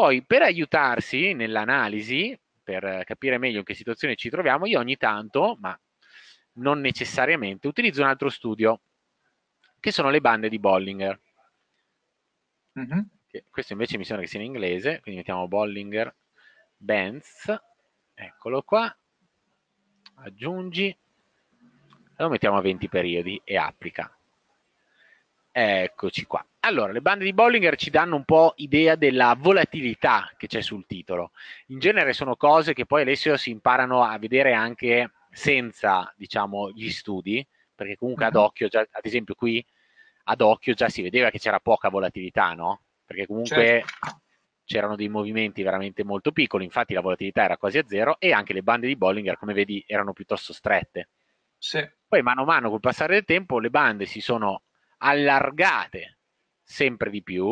Poi per aiutarsi nell'analisi, per capire meglio in che situazione ci troviamo, io ogni tanto, ma non necessariamente, utilizzo un altro studio, che sono le bande di Bollinger. Mm-hmm. Questo invece mi sembra che sia in inglese, quindi mettiamo Bollinger Bands, eccolo qua, aggiungi, lo mettiamo a 20 periodi e applica. Eccoci qua. Allora, le bande di Bollinger ci danno un po' idea della volatilità che c'è sul titolo. In genere sono cose che poi Alessio si imparano a vedere anche senza, diciamo, gli studi, perché comunque ad mhm. occhio, già, ad esempio qui, ad occhio già si vedeva che c'era poca volatilità, no? Perché comunque certo. c'erano dei movimenti veramente molto piccoli, infatti la volatilità era quasi a zero e anche le bande di Bollinger, come vedi, erano piuttosto strette. Sì. Poi mano a mano, col passare del tempo, le bande si sono allargate sempre di più,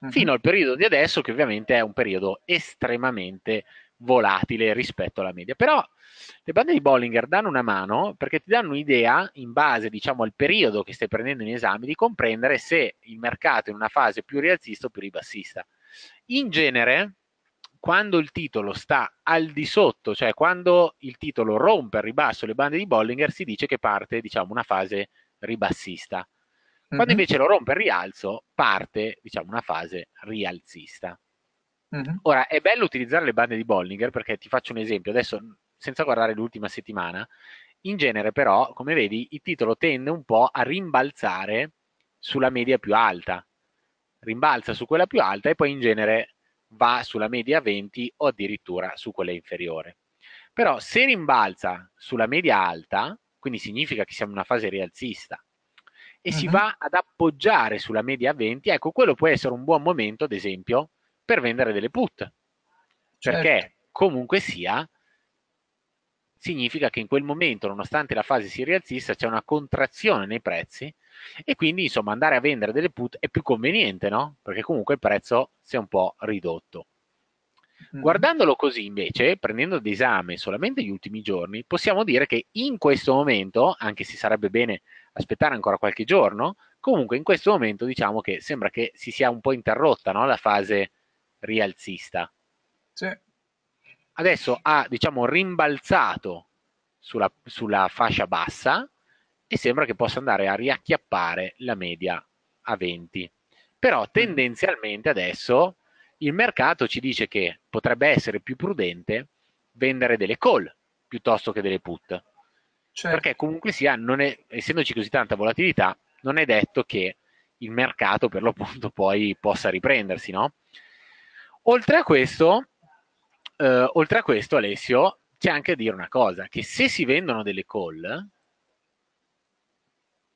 mhm. fino al periodo di adesso, che ovviamente è un periodo estremamente volatile rispetto alla media. Però le bande di Bollinger danno una mano perché ti danno un'idea, in base diciamo, al periodo che stai prendendo in esame, di comprendere se il mercato è in una fase più rialzista o più ribassista. In genere, quando il titolo sta al di sotto, cioè quando il titolo rompe al ribasso le bande di Bollinger, si dice che parte diciamo, una fase ribassista. Quando invece lo rompe il rialzo, parte diciamo, una fase rialzista. Uh-huh. Ora, è bello utilizzare le bande di Bollinger perché ti faccio un esempio, adesso senza guardare l'ultima settimana, in genere però, come vedi, il titolo tende un po' a rimbalzare sulla media più alta, rimbalza su quella più alta e poi in genere va sulla media 20 o addirittura su quella inferiore. Però se rimbalza sulla media alta, quindi significa che siamo in una fase rialzista, e uh si va ad appoggiare sulla media 20, ecco, quello può essere un buon momento, ad esempio, per vendere delle put. Certo. Perché comunque sia, significa che in quel momento, nonostante la fase si rialzista, c'è una contrazione nei prezzi e quindi insomma andare a vendere delle put è più conveniente, no? Perché comunque il prezzo si è un po' ridotto. Guardandolo così invece, prendendo d'esame solamente gli ultimi giorni, possiamo dire che in questo momento, anche se sarebbe bene aspettare ancora qualche giorno. Comunque in questo momento diciamo che sembra che si sia un po' interrotta no? la fase rialzista. Sì. Adesso ha diciamo, rimbalzato sulla, sulla fascia bassa e sembra che possa andare a riacchiappare la media a 20. Però mm. tendenzialmente adesso il mercato ci dice che potrebbe essere più prudente vendere delle call piuttosto che delle put Certo. Perché comunque sia, è, essendoci così tanta volatilità, non è detto che il mercato per l'appunto poi possa riprendersi, no? Oltre a questo, eh, oltre a questo Alessio, c'è anche a dire una cosa, che se si vendono delle call,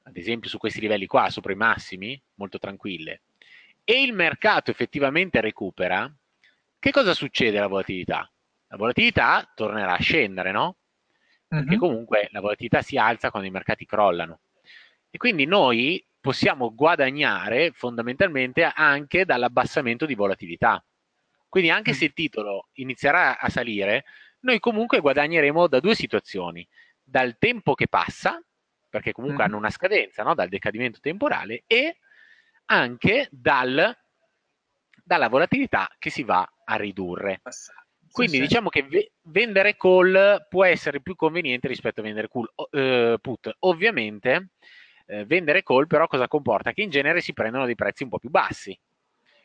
ad esempio su questi livelli qua, sopra i massimi, molto tranquille, e il mercato effettivamente recupera, che cosa succede alla volatilità? La volatilità tornerà a scendere, no? uh-huh. che comunque la volatilità si alza quando i mercati crollano. E quindi noi possiamo guadagnare fondamentalmente anche dall'abbassamento di volatilità. Quindi anche se il titolo inizierà a salire, noi comunque guadagneremo da due situazioni, dal tempo che passa, perché comunque mm. hanno una scadenza, no? dal decadimento temporale, e anche dal, dalla volatilità che si va a ridurre. Quindi sì, diciamo che v- vendere call può essere più conveniente rispetto a vendere cool, uh, put. Ovviamente eh, vendere call però cosa comporta? Che in genere si prendono dei prezzi un po' più bassi.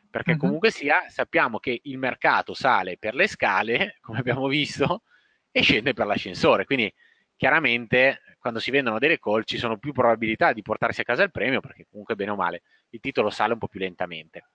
Perché uh-huh. comunque sia, sappiamo che il mercato sale per le scale, come abbiamo visto, e scende per l'ascensore. Quindi chiaramente quando si vendono delle call ci sono più probabilità di portarsi a casa il premio perché comunque bene o male il titolo sale un po' più lentamente.